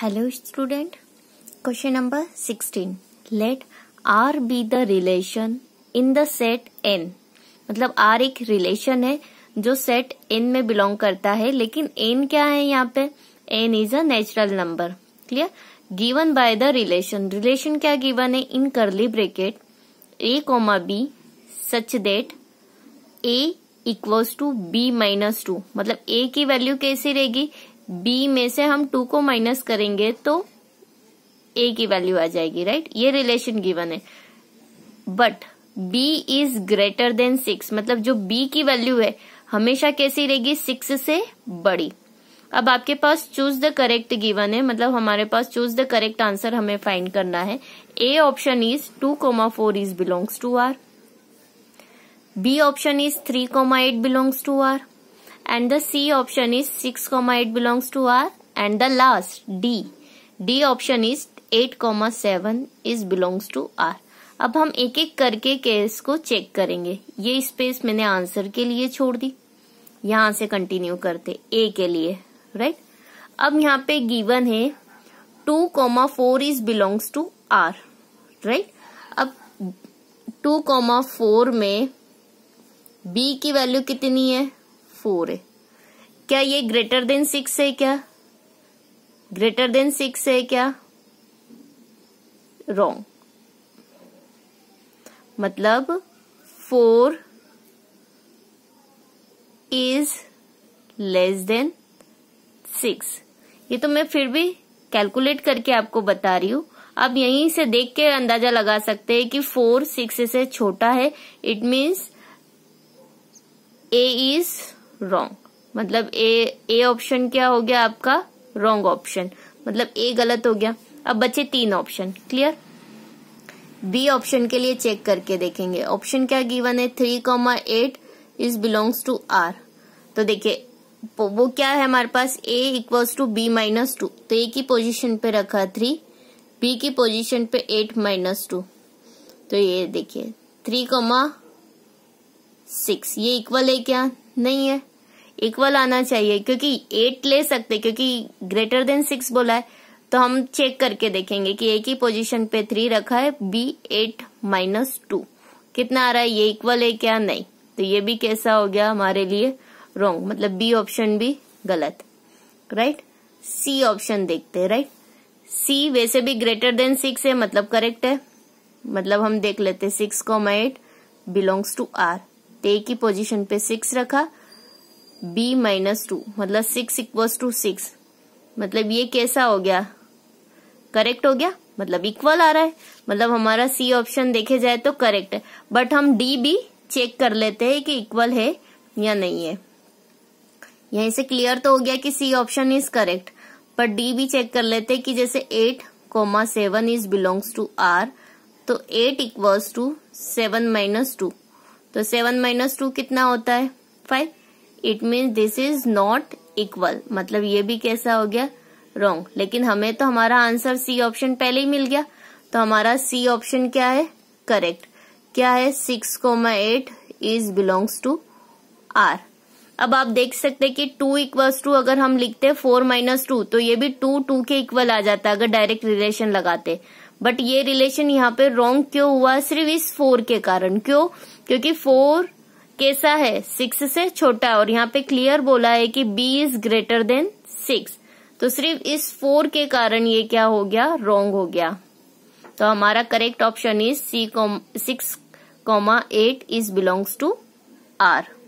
Hello student question number 16. Let R be the relation in the set N मतलब R एक relation है जो set N में belong करता है लेकिन एन क्या है यहाँ पे N is a natural number clear given by the relation relation क्या गिवन है in curly bracket A comma B such that A equals to B minus two मतलब ए की वैल्यू कैसी रहेगी बी में से हम टू को माइनस करेंगे तो ए की वैल्यू आ जाएगी राइट ये रिलेशन गिवन है but B is greater than six मतलब जो बी की वैल्यू है हमेशा कैसी रहेगी सिक्स से बड़ी अब आपके पास चूज द करेक्ट गिवन है मतलब हमारे पास चूज द करेक्ट आंसर हमें फाइंड करना है A option is two comma four is belongs to R B option is three comma eight belongs to R and the C option is six comma eight belongs to R and the last D. D option is eight comma seven is belongs to R. अब हम एक एक करके case को check करेंगे ये space मैंने answer के लिए छोड़ दी यहां से कंटिन्यू करते ए के लिए राइट अब यहाँ पे गिवन है two comma four is belongs to R right अब टू कॉमा फोर में बी की वैल्यू कितनी है फोर है क्या ये ग्रेटर देन सिक्स है क्या ग्रेटर देन सिक्स है क्या रॉन्ग मतलब four is less than six ये तो मैं फिर भी कैलकुलेट करके आपको बता रही हूं आप यहीं से देख के अंदाजा लगा सकते हैं कि फोर सिक्स से छोटा है it means A is wrong मतलब ए ए ऑप्शन क्या हो गया आपका रॉन्ग ऑप्शन मतलब ए गलत हो गया अब बचे तीन ऑप्शन क्लियर बी ऑप्शन के लिए चेक करके देखेंगे ऑप्शन क्या गिवन है three comma eight is belongs to R तो देखिए वो क्या है हमारे पास A equals to B minus two तो ए की पोजीशन पे रखा थ्री बी की पोजीशन पे एट माइनस टू तो ये देखिए थ्री कॉमा सिक्स ये इक्वल है क्या नहीं है इक्वल आना चाहिए क्योंकि एट ले सकते क्योंकि ग्रेटर देन सिक्स बोला है तो हम चेक करके देखेंगे कि एक ही पोजीशन पे थ्री रखा है बी एट माइनस टू कितना आ रहा है ये इक्वल है क्या नहीं तो ये भी कैसा हो गया हमारे लिए रॉन्ग मतलब बी ऑप्शन भी गलत राइट सी ऑप्शन देखते हैं राइट सी वैसे भी ग्रेटर देन सिक्स है मतलब करेक्ट है मतलब हम देख लेते six comma eight belongs to R तो एक ही पोजिशन पे सिक्स रखा बी माइनस टू मतलब सिक्स इक्वल्स टू सिक्स मतलब ये कैसा हो गया करेक्ट हो गया मतलब इक्वल आ रहा है मतलब हमारा सी ऑप्शन देखे जाए तो करेक्ट है बट हम डी भी चेक कर लेते हैं कि इक्वल है या नहीं है यहीं से क्लियर तो हो गया कि सी ऑप्शन इज करेक्ट पर डी भी चेक कर लेते हैं कि जैसे eight comma seven is belongs to R तो eight equals to seven minus two तो सेवन माइनस टू कितना होता है five it means this is not equal मतलब ये भी कैसा हो गया रॉन्ग लेकिन हमें तो हमारा आंसर सी ऑप्शन पहले ही मिल गया तो हमारा सी ऑप्शन क्या है करेक्ट क्या है six comma eight is belongs to R अब आप देख सकते हैं कि टू इक्वल्स टू अगर हम लिखते हैं फोर माइनस टू तो ये भी टू टू के इक्वल आ जाता है अगर डायरेक्ट रिलेशन लगाते बट ये रिलेशन यहाँ पे रॉन्ग क्यों हुआ सिर्फ इस फोर के कारण क्यों क्योंकि फोर कैसा है सिक्स से छोटा और यहाँ पे क्लियर बोला है कि B is greater than six तो सिर्फ इस फोर के कारण ये क्या हो गया रोंग हो गया तो हमारा correct option is C six comma eight is belongs to are